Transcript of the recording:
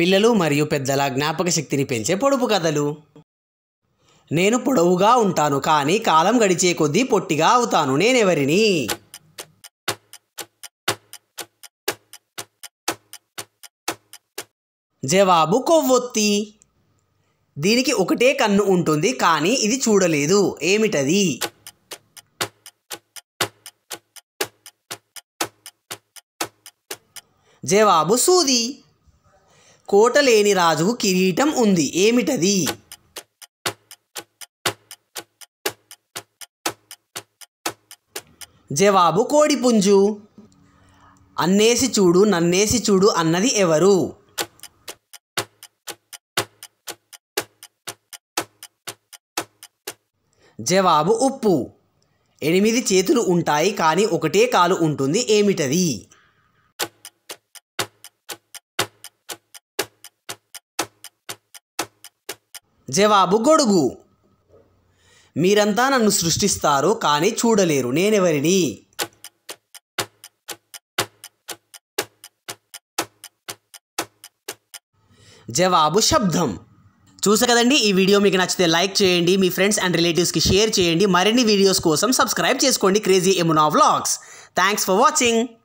పిల్లలు మరియు పెద్దల జ్ఞాపక శక్తిని పెంచే పొడుపు కథలు నేను పొడవుగా ఉంటాను కానీ కాలం గడిచే కొద్దీ పొట్టిగా అవుతాను నేనెవరిని జవాబు కొవ్వొత్తి దీనికి ఒకటే కన్ను ఉంటుంది కానీ ఇది చూడలేదు ఏమిటది జవాబు సూది కోట లేని రాజుకు కిరీటం ఉంది ఏమిటది జవాబు కోడిపుంజు అన్నేసి చూడు నన్నేసి చూడు అన్నది ఎవరు జవాబు ఉప్పు ఎనిమిది చేతులు ఉంటాయి కానీ ఒకటే కాలు ఉంటుంది ఏమిటది జవాబు గొడుగు మీరంతా నన్ను సృష్టిస్తారు కానీ చూడలేరు నేనెవరిని జవాబు శబ్దం చూసా కదండి ఈ వీడియో మీకు నచ్చితే లైక్ చేయండి మీ ఫ్రెండ్స్ అండ్ రిలేటివ్స్కి షేర్ చేయండి మరిన్ని వీడియోస్ కోసం సబ్స్క్రైబ్ చేసుకోండి క్రేజీ ఎమునా వ్లాగ్స్ థ్యాంక్స్ ఫర్ వాచింగ్